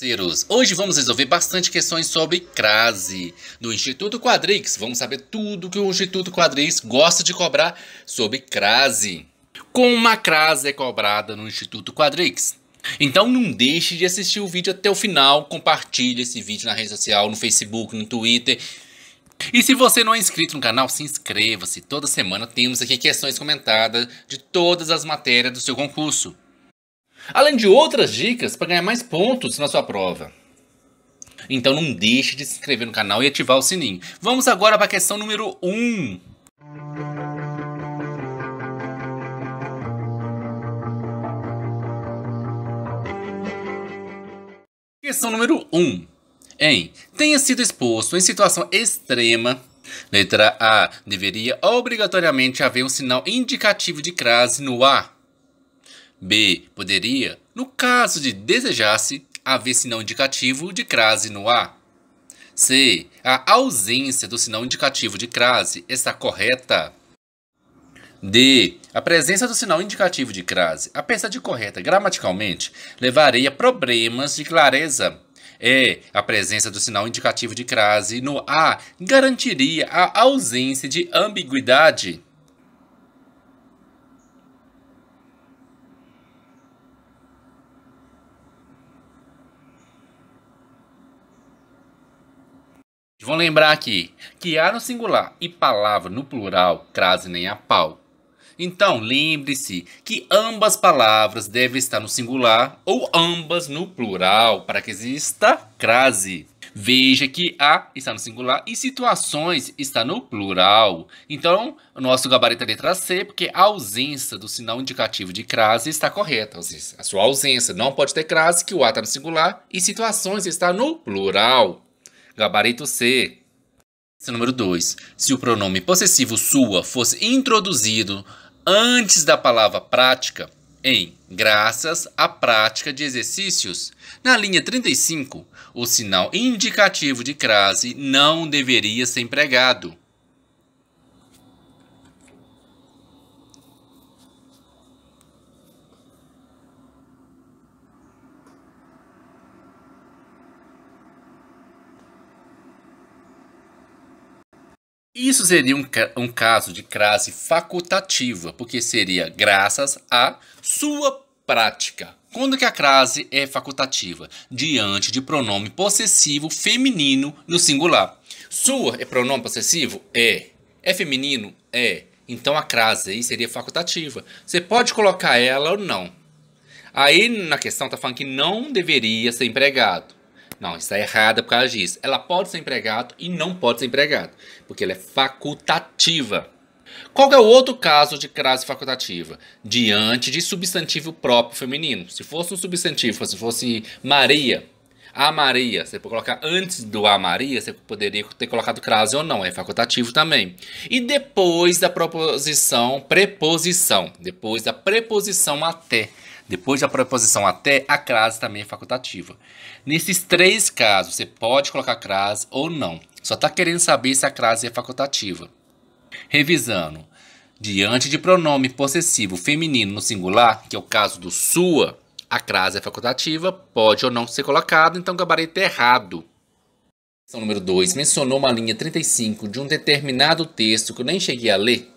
Parceiros, hoje vamos resolver bastante questões sobre crase do Instituto Quadrix. Vamos saber tudo que o Instituto Quadrix gosta de cobrar sobre crase. Como uma crase é cobrada no Instituto Quadrix? Então não deixe de assistir o vídeo até o final, compartilhe esse vídeo na rede social, no Facebook, no Twitter. E se você não é inscrito no canal, se inscreva-se. Toda semana temos aqui questões comentadas de todas as matérias do seu concurso além de outras dicas para ganhar mais pontos na sua prova. Então não deixe de se inscrever no canal e ativar o sininho. Vamos agora para a questão número 1. Um. Questão número 1. Um. Em tenha sido exposto em situação extrema Letra A. Deveria obrigatoriamente haver um sinal indicativo de crase no ar. B. Poderia, no caso de desejasse, haver sinal indicativo de crase no A. C. A ausência do sinal indicativo de crase está correta? D. A presença do sinal indicativo de crase, apesar de correta gramaticalmente, levaria a problemas de clareza. E. A presença do sinal indicativo de crase no A garantiria a ausência de ambiguidade. Vão lembrar aqui que há no singular e palavra no plural crase nem a pau. Então, lembre-se que ambas palavras devem estar no singular ou ambas no plural para que exista crase. Veja que a está no singular e situações está no plural. Então, o nosso gabarito é letra C, porque a ausência do sinal indicativo de crase está correta. Seja, a sua ausência não pode ter crase, que o a está no singular e situações está no plural. Gabarito C. É número 2. Se o pronome possessivo sua fosse introduzido antes da palavra prática, em graças à prática de exercícios. Na linha 35, o sinal indicativo de crase não deveria ser empregado. Isso seria um, um caso de crase facultativa, porque seria graças à sua prática. Quando que a crase é facultativa? Diante de pronome possessivo feminino no singular. Sua é pronome possessivo? É. É feminino? É. Então a crase aí seria facultativa. Você pode colocar ela ou não. Aí na questão está falando que não deveria ser empregado. Não, está é errada por causa disso. Ela pode ser empregado e não pode ser empregado, porque ela é facultativa. Qual é o outro caso de crase facultativa? Diante de substantivo próprio feminino. Se fosse um substantivo, se fosse Maria, a Maria, você pode colocar antes do a Maria, você poderia ter colocado crase ou não, é facultativo também. E depois da proposição, preposição, depois da preposição até. Depois da preposição até, a crase também é facultativa. Nesses três casos, você pode colocar crase ou não. Só está querendo saber se a crase é facultativa. Revisando. Diante de pronome possessivo feminino no singular, que é o caso do sua, a crase é facultativa, pode ou não ser colocado, então o gabarito é errado. Questão número 2. Mencionou uma linha 35 de um determinado texto que eu nem cheguei a ler.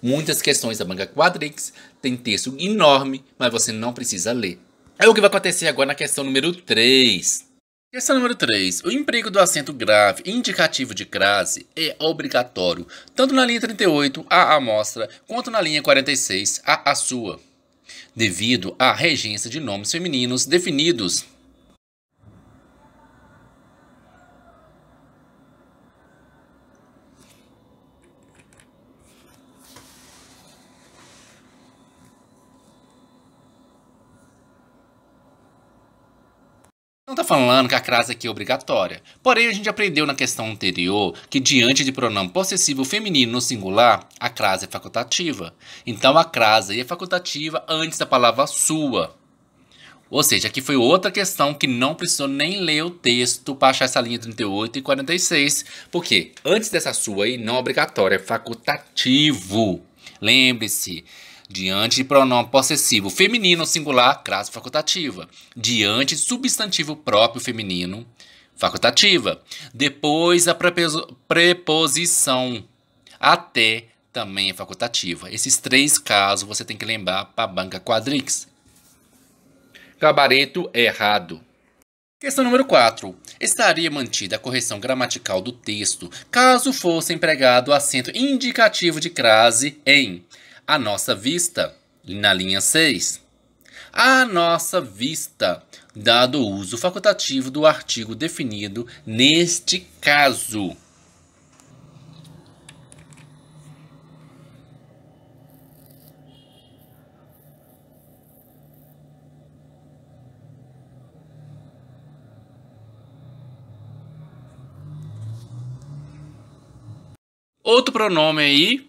Muitas questões da banca Quadrix tem texto enorme, mas você não precisa ler. É o que vai acontecer agora na questão número 3. Questão número 3. O emprego do acento grave indicativo de crase é obrigatório, tanto na linha 38, a amostra, quanto na linha 46, a a sua, devido à regência de nomes femininos definidos falando que a crase aqui é obrigatória. Porém, a gente aprendeu na questão anterior que diante de pronome possessivo feminino no singular, a crase é facultativa. Então, a crase é facultativa antes da palavra sua. Ou seja, aqui foi outra questão que não precisou nem ler o texto para achar essa linha 38 e 46. Porque antes dessa sua aí, não é obrigatória, é facultativo. Lembre-se, diante de pronome possessivo feminino singular, crase facultativa, diante de substantivo próprio feminino, facultativa. Depois a preposição até também é facultativa. Esses três casos você tem que lembrar para a banca quadrix. Gabarito errado. Questão número 4. Estaria mantida a correção gramatical do texto caso fosse empregado o acento indicativo de crase em a nossa vista, na linha 6. a nossa vista, dado o uso facultativo do artigo definido neste caso. Outro pronome aí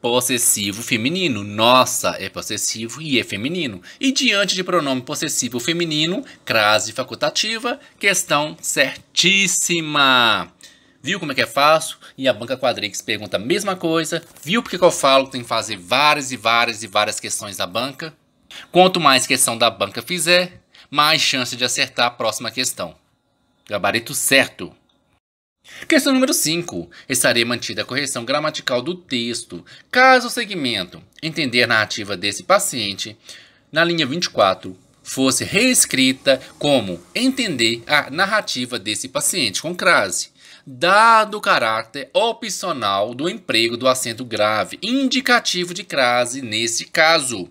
possessivo feminino. Nossa é possessivo e é feminino. E diante de pronome possessivo feminino, crase facultativa, questão certíssima. Viu como é que é fácil? E a banca Quadrix pergunta a mesma coisa. Viu porque que eu falo que tem que fazer várias e várias e várias questões da banca? Quanto mais questão da banca fizer, mais chance de acertar a próxima questão. Gabarito certo. Questão número 5. Estarei mantida a correção gramatical do texto, caso o segmento entender a narrativa desse paciente, na linha 24, fosse reescrita como entender a narrativa desse paciente com crase, dado o caráter opcional do emprego do acento grave, indicativo de crase nesse caso.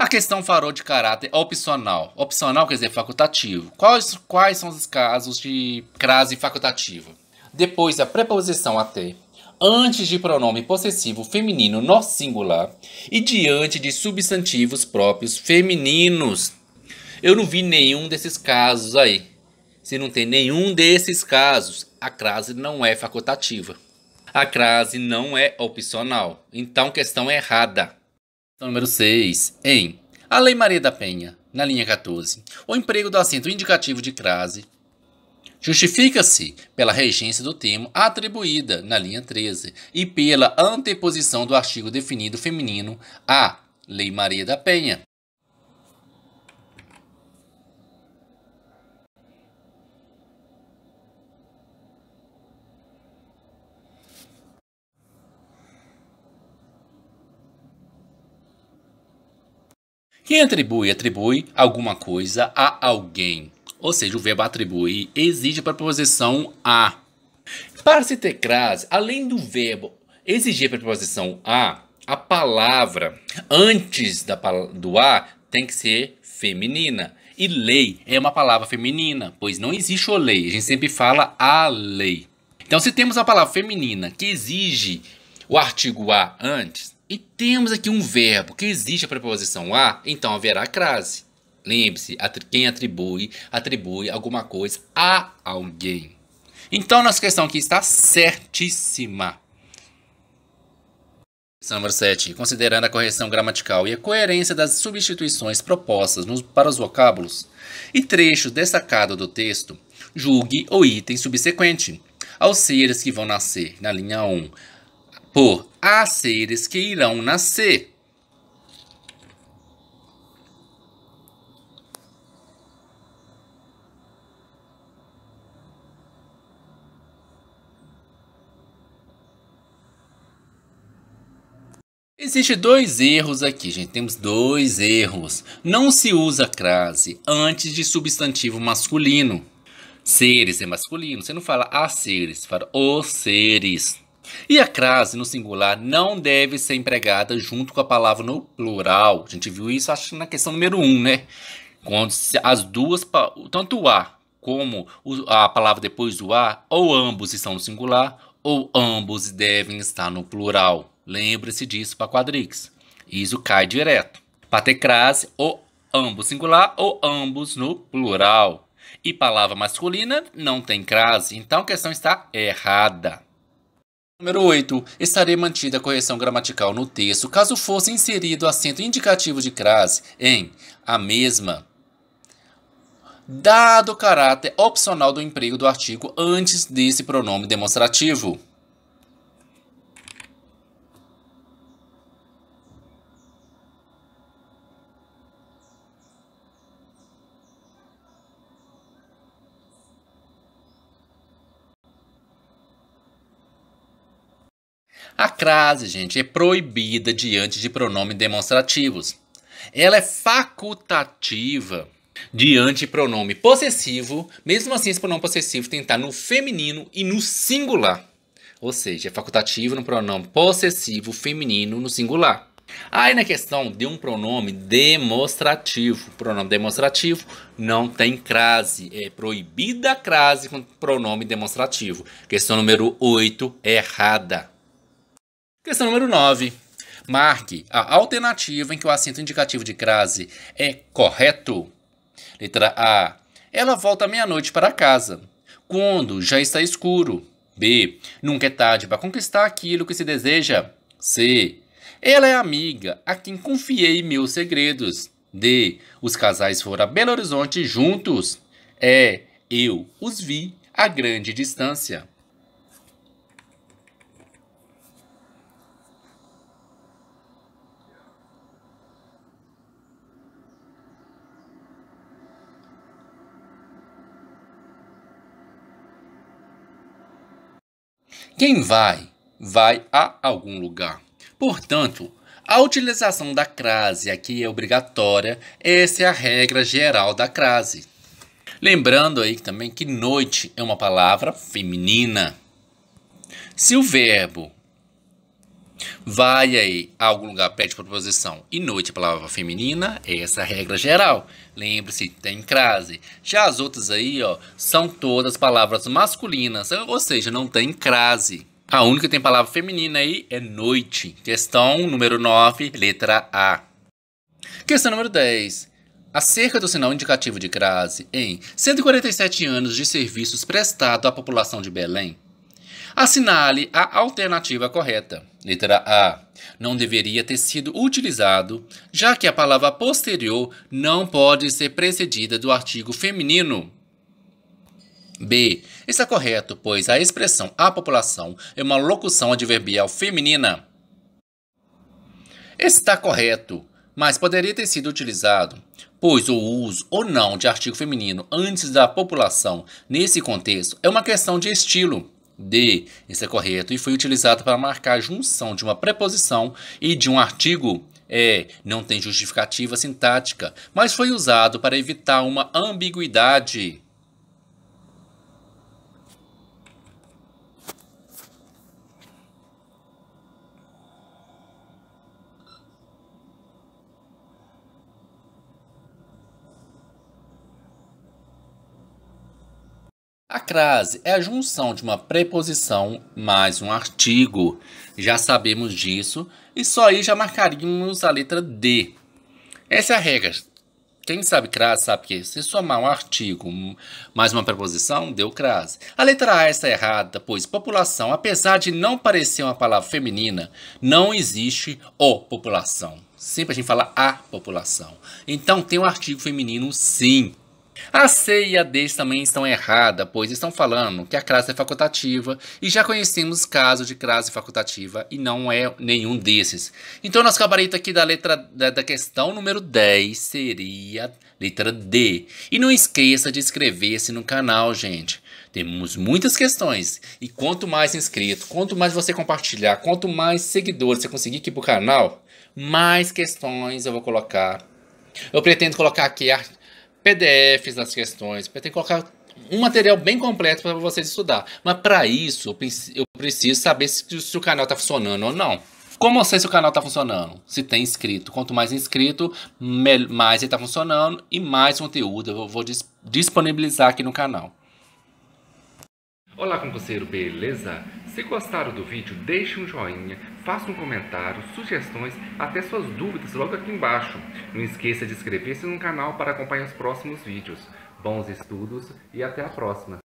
A questão farol de caráter opcional. Opcional quer dizer facultativo. Quais, quais são os casos de crase facultativa? Depois a preposição até, antes de pronome possessivo feminino no singular e diante de substantivos próprios femininos. Eu não vi nenhum desses casos aí. Se não tem nenhum desses casos, a crase não é facultativa. A crase não é opcional. Então, questão errada. Então, número 6. Em a Lei Maria da Penha, na linha 14, o emprego do acento indicativo de crase justifica-se pela regência do termo atribuída, na linha 13, e pela anteposição do artigo definido feminino à Lei Maria da Penha, Quem atribui, atribui alguma coisa a alguém. Ou seja, o verbo atribuir exige a preposição a. Para se ter crase, além do verbo exigir a preposição a, a palavra antes da, do a tem que ser feminina. E lei é uma palavra feminina, pois não existe o lei, a gente sempre fala a lei. Então, se temos a palavra feminina que exige o artigo a antes, e temos aqui um verbo que existe a preposição a, então haverá crase. Lembre-se, quem atribui, atribui alguma coisa a alguém. Então, nossa questão aqui está certíssima. Questão número 7. Considerando a correção gramatical e a coerência das substituições propostas nos, para os vocábulos e trechos destacados do texto, julgue o item subsequente. Aos seres que vão nascer na linha 1, por há seres que irão nascer. Existem dois erros aqui, gente. Temos dois erros. Não se usa crase antes de substantivo masculino. Seres é masculino. Você não fala a seres, fala os seres. E a crase no singular não deve ser empregada junto com a palavra no plural. A gente viu isso acho na questão número 1, um, né? Quando as duas, tanto o a como a palavra depois do a, ou ambos estão no singular, ou ambos devem estar no plural. Lembre-se disso para quadrix. Isso cai direto. Para ter crase, ou ambos singular ou ambos no plural. E palavra masculina não tem crase, então a questão está errada. Número 8. Estarei mantida a correção gramatical no texto caso fosse inserido acento indicativo de crase em a mesma, dado o caráter opcional do emprego do artigo antes desse pronome demonstrativo. A crase, gente, é proibida diante de pronomes demonstrativos. Ela é facultativa diante de pronome possessivo, mesmo assim esse pronome possessivo tem que estar no feminino e no singular. Ou seja, é facultativo no pronome possessivo feminino no singular. Aí na questão de um pronome demonstrativo, pronome demonstrativo não tem crase, é proibida a crase com pronome demonstrativo. Questão número 8, errada. Questão número 9. Marque a alternativa em que o acento indicativo de crase é correto. Letra A. Ela volta meia-noite para casa. Quando já está escuro. B. Nunca é tarde para conquistar aquilo que se deseja. C. Ela é amiga a quem confiei meus segredos. D. Os casais foram a Belo Horizonte juntos. E. Eu os vi a grande distância. Quem vai, vai a algum lugar. Portanto, a utilização da crase aqui é obrigatória, essa é a regra geral da crase. Lembrando aí também que noite é uma palavra feminina. Se o verbo Vai aí a algum lugar, pede proposição e noite é a palavra feminina, é essa é a regra geral. Lembre-se, tem crase. Já as outras aí, ó, são todas palavras masculinas, ou seja, não tem crase. A única que tem palavra feminina aí é noite. Questão número 9, letra A. Questão número 10. Acerca do sinal indicativo de crase em 147 anos de serviços prestados à população de Belém, Assinale a alternativa correta. Letra A. Não deveria ter sido utilizado, já que a palavra posterior não pode ser precedida do artigo feminino. B. Está correto, pois a expressão a população é uma locução adverbial feminina. Está correto, mas poderia ter sido utilizado, pois o uso ou não de artigo feminino antes da população nesse contexto é uma questão de estilo de. Isso é correto. E foi utilizado para marcar a junção de uma preposição e de um artigo. É, não tem justificativa sintática, mas foi usado para evitar uma ambiguidade A crase é a junção de uma preposição mais um artigo. Já sabemos disso e só aí já marcaríamos a letra D. Essa é a regra. Quem sabe crase sabe que se somar um artigo mais uma preposição, deu crase. A letra A está errada, pois população, apesar de não parecer uma palavra feminina, não existe o população. Sempre a gente fala a população. Então tem um artigo feminino sim. A C e a D também estão erradas, pois estão falando que a crase é facultativa e já conhecemos casos de crase facultativa e não é nenhum desses. Então, nosso gabarito aqui da letra da, questão número 10 seria letra D. E não esqueça de inscrever-se no canal, gente. Temos muitas questões e quanto mais inscrito, quanto mais você compartilhar, quanto mais seguidores você conseguir aqui para o canal, mais questões eu vou colocar. Eu pretendo colocar aqui PDFs das questões, para que colocar um material bem completo para vocês estudar. Mas para isso, eu preciso saber se, se o canal está funcionando ou não. Como eu sei se o canal está funcionando? Se tem inscrito. Quanto mais inscrito, mais ele está funcionando e mais conteúdo eu vou dis disponibilizar aqui no canal. Olá, concurseiro, beleza? Se gostaram do vídeo, deixe um joinha, faça um comentário, sugestões, até suas dúvidas logo aqui embaixo. Não esqueça de inscrever-se no canal para acompanhar os próximos vídeos. Bons estudos e até a próxima!